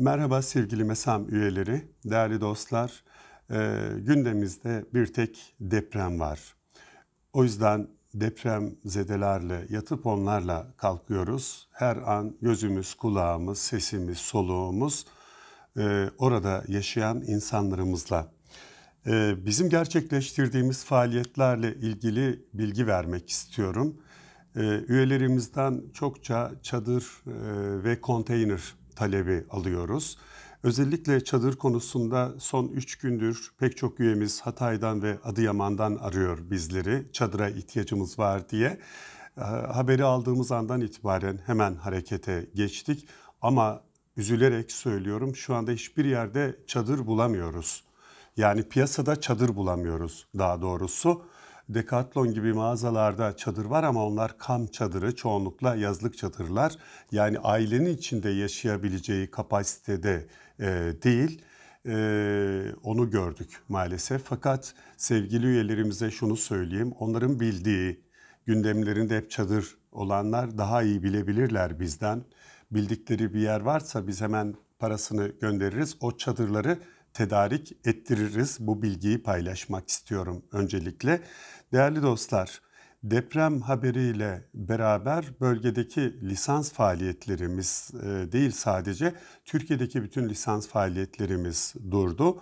Merhaba sevgili Mesam üyeleri, değerli dostlar. E, gündemimizde bir tek deprem var. O yüzden deprem zedelerle, yatıp onlarla kalkıyoruz. Her an gözümüz, kulağımız, sesimiz, soluğumuz e, orada yaşayan insanlarımızla. E, bizim gerçekleştirdiğimiz faaliyetlerle ilgili bilgi vermek istiyorum. E, üyelerimizden çokça çadır e, ve konteyner talebi alıyoruz. Özellikle çadır konusunda son 3 gündür pek çok üyemiz Hatay'dan ve Adıyaman'dan arıyor bizleri. Çadıra ihtiyacımız var diye. Ee, haberi aldığımız andan itibaren hemen harekete geçtik. Ama üzülerek söylüyorum şu anda hiçbir yerde çadır bulamıyoruz. Yani piyasada çadır bulamıyoruz daha doğrusu. Decathlon gibi mağazalarda çadır var ama onlar kam çadırı, çoğunlukla yazlık çadırlar. Yani ailenin içinde yaşayabileceği kapasitede e, değil. E, onu gördük maalesef. Fakat sevgili üyelerimize şunu söyleyeyim. Onların bildiği, gündemlerinde hep çadır olanlar daha iyi bilebilirler bizden. Bildikleri bir yer varsa biz hemen parasını göndeririz. O çadırları tedarik ettiririz. Bu bilgiyi paylaşmak istiyorum öncelikle. Değerli dostlar, deprem haberiyle beraber bölgedeki lisans faaliyetlerimiz e, değil sadece Türkiye'deki bütün lisans faaliyetlerimiz durdu.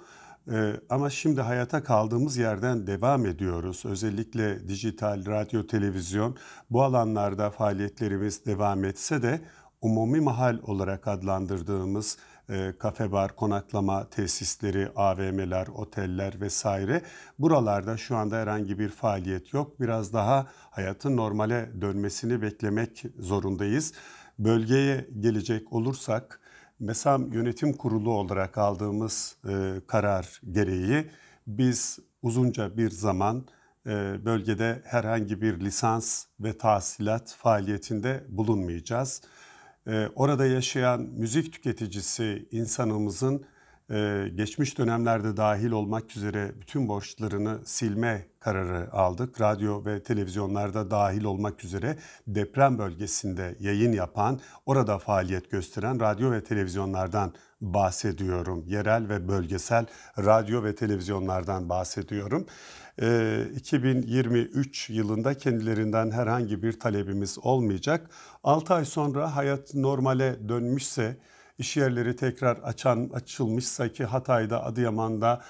E, ama şimdi hayata kaldığımız yerden devam ediyoruz. Özellikle dijital, radyo, televizyon bu alanlarda faaliyetlerimiz devam etse de umumi mahal olarak adlandırdığımız e, kafe bar, konaklama tesisleri, AVM'ler, oteller vesaire. Buralarda şu anda herhangi bir faaliyet yok. Biraz daha hayatın normale dönmesini beklemek zorundayız. Bölgeye gelecek olursak MESAM yönetim kurulu olarak aldığımız e, karar gereği biz uzunca bir zaman e, bölgede herhangi bir lisans ve tahsilat faaliyetinde bulunmayacağız. Ee, orada yaşayan müzik tüketicisi insanımızın ee, geçmiş dönemlerde dahil olmak üzere bütün borçlarını silme kararı aldık. Radyo ve televizyonlarda dahil olmak üzere deprem bölgesinde yayın yapan, orada faaliyet gösteren radyo ve televizyonlardan bahsediyorum. Yerel ve bölgesel radyo ve televizyonlardan bahsediyorum. 2023 ee, yılında kendilerinden herhangi bir talebimiz olmayacak. 6 ay sonra hayat normale dönmüşse iş yerleri tekrar açan açılmışsa ki Hatay'da, Adıyaman'da,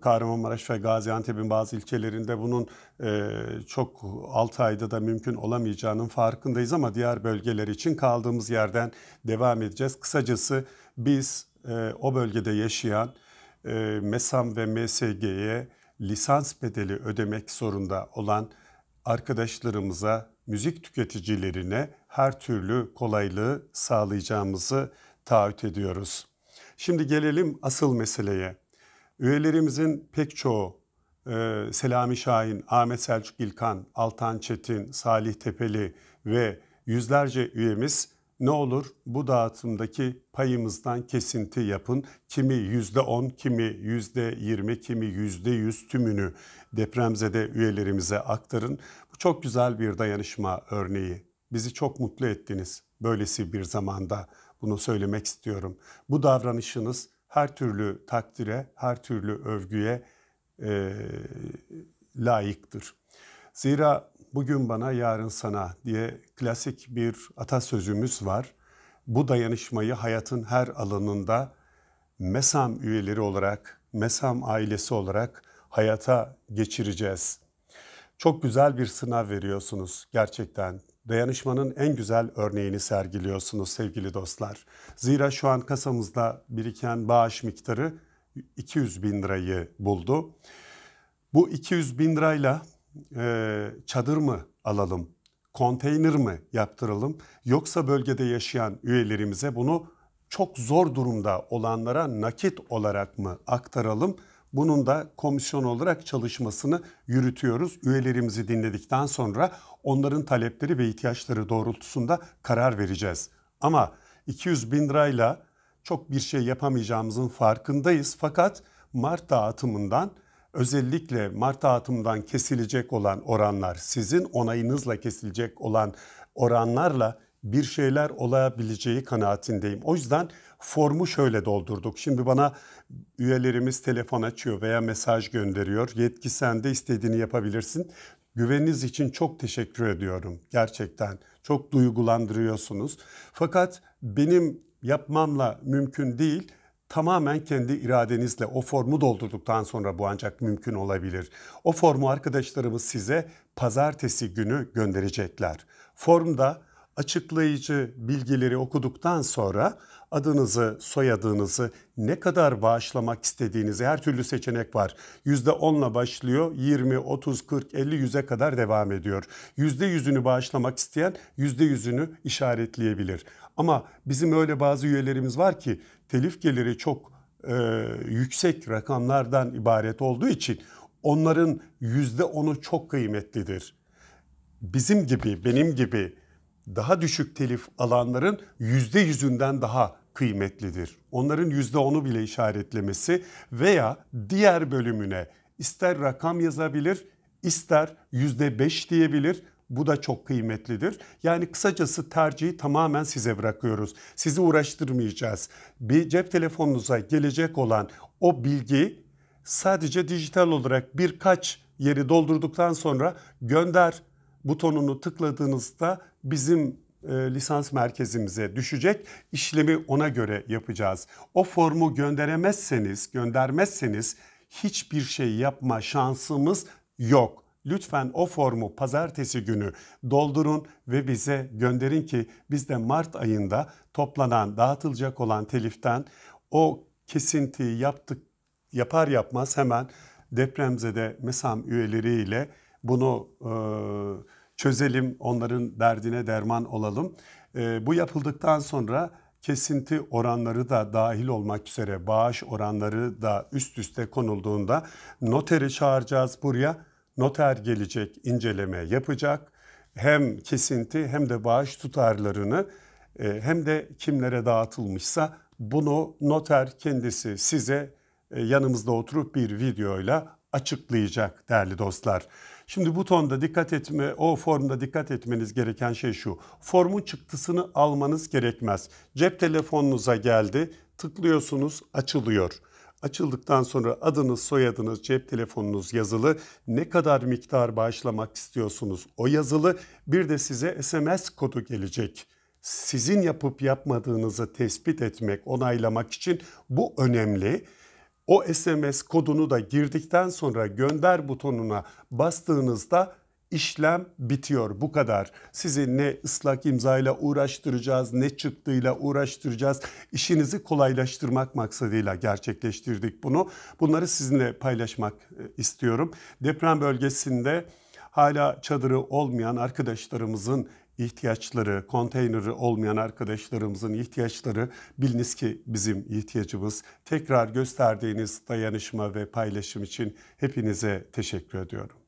Kahramanmaraş ve Gaziantep'in bazı ilçelerinde bunun e, çok 6 ayda da mümkün olamayacağının farkındayız ama diğer bölgeler için kaldığımız yerden devam edeceğiz. Kısacası biz e, o bölgede yaşayan e, MESAM ve MSG'ye lisans bedeli ödemek zorunda olan arkadaşlarımıza, müzik tüketicilerine her türlü kolaylığı sağlayacağımızı taahhüt ediyoruz. Şimdi gelelim asıl meseleye. Üyelerimizin pek çoğu e, Selami Şahin, Ahmet Selçuk İlkan, Altan Çetin, Salih Tepeli ve yüzlerce üyemiz ne olur bu dağıtımdaki payımızdan kesinti yapın. Kimi yüzde on, kimi yüzde yirmi, kimi yüzde yüz tümünü depremzede üyelerimize aktarın. Bu çok güzel bir dayanışma örneği. Bizi çok mutlu ettiniz böylesi bir zamanda. Bunu söylemek istiyorum. Bu davranışınız her türlü takdire, her türlü övgüye e, layıktır. Zira bugün bana, yarın sana diye klasik bir atasözümüz var. Bu dayanışmayı hayatın her alanında MESAM üyeleri olarak, MESAM ailesi olarak hayata geçireceğiz. Çok güzel bir sınav veriyorsunuz gerçekten dayanışmanın en güzel örneğini sergiliyorsunuz sevgili dostlar. Zira şu an kasamızda biriken bağış miktarı 200 bin lirayı buldu. Bu 200 bin lirayla e, çadır mı alalım, konteyner mi yaptıralım yoksa bölgede yaşayan üyelerimize bunu çok zor durumda olanlara nakit olarak mı aktaralım bunun da komisyon olarak çalışmasını yürütüyoruz. Üyelerimizi dinledikten sonra onların talepleri ve ihtiyaçları doğrultusunda karar vereceğiz. Ama 200 bin lirayla çok bir şey yapamayacağımızın farkındayız. Fakat Mart dağıtımından özellikle Mart dağıtımından kesilecek olan oranlar sizin onayınızla kesilecek olan oranlarla bir şeyler olabileceği kanaatindeyim. O yüzden formu şöyle doldurduk. Şimdi bana üyelerimiz telefon açıyor veya mesaj gönderiyor. Yetki sende istediğini yapabilirsin. Güveniniz için çok teşekkür ediyorum gerçekten. Çok duygulandırıyorsunuz. Fakat benim yapmamla mümkün değil. Tamamen kendi iradenizle o formu doldurduktan sonra bu ancak mümkün olabilir. O formu arkadaşlarımız size pazartesi günü gönderecekler. Formda açıklayıcı bilgileri okuduktan sonra adınızı, soyadınızı, ne kadar bağışlamak istediğinizi her türlü seçenek var. Yüzde onla başlıyor, 20, 30, 40, 50, 100'e kadar devam ediyor. Yüzde yüzünü bağışlamak isteyen yüzde yüzünü işaretleyebilir. Ama bizim öyle bazı üyelerimiz var ki telif geliri çok e, yüksek rakamlardan ibaret olduğu için onların yüzde onu çok kıymetlidir. Bizim gibi, benim gibi daha düşük telif alanların yüzde yüzünden daha kıymetlidir. Onların yüzde onu bile işaretlemesi veya diğer bölümüne ister rakam yazabilir, ister yüzde beş diyebilir. Bu da çok kıymetlidir. Yani kısacası tercihi tamamen size bırakıyoruz. Sizi uğraştırmayacağız. Bir cep telefonunuza gelecek olan o bilgi sadece dijital olarak birkaç yeri doldurduktan sonra gönder butonunu tıkladığınızda bizim e, lisans merkezimize düşecek. işlemi ona göre yapacağız. O formu gönderemezseniz, göndermezseniz hiçbir şey yapma şansımız yok. Lütfen o formu pazartesi günü doldurun ve bize gönderin ki biz de Mart ayında toplanan, dağıtılacak olan teliften o kesintiyi yaptık yapar yapmaz hemen depremzede mesam üyeleriyle bunu e, çözelim, onların derdine derman olalım. E, bu yapıldıktan sonra kesinti oranları da dahil olmak üzere bağış oranları da üst üste konulduğunda noteri çağıracağız buraya. Noter gelecek, inceleme yapacak. Hem kesinti hem de bağış tutarlarını e, hem de kimlere dağıtılmışsa bunu noter kendisi size yanımızda oturup bir videoyla açıklayacak değerli dostlar. Şimdi bu tonda dikkat etme, o formda dikkat etmeniz gereken şey şu. Formun çıktısını almanız gerekmez. Cep telefonunuza geldi, tıklıyorsunuz, açılıyor. Açıldıktan sonra adınız, soyadınız, cep telefonunuz yazılı. Ne kadar miktar bağışlamak istiyorsunuz o yazılı. Bir de size SMS kodu gelecek. Sizin yapıp yapmadığınızı tespit etmek, onaylamak için bu önemli. O SMS kodunu da girdikten sonra gönder butonuna bastığınızda işlem bitiyor bu kadar. Sizi ne ıslak imzayla uğraştıracağız ne çıktıyla uğraştıracağız. İşinizi kolaylaştırmak maksadıyla gerçekleştirdik bunu. Bunları sizinle paylaşmak e, istiyorum. Deprem bölgesinde hala çadırı olmayan arkadaşlarımızın ihtiyaçları, konteyneri olmayan arkadaşlarımızın ihtiyaçları biliniz ki bizim ihtiyacımız. Tekrar gösterdiğiniz dayanışma ve paylaşım için hepinize teşekkür ediyorum.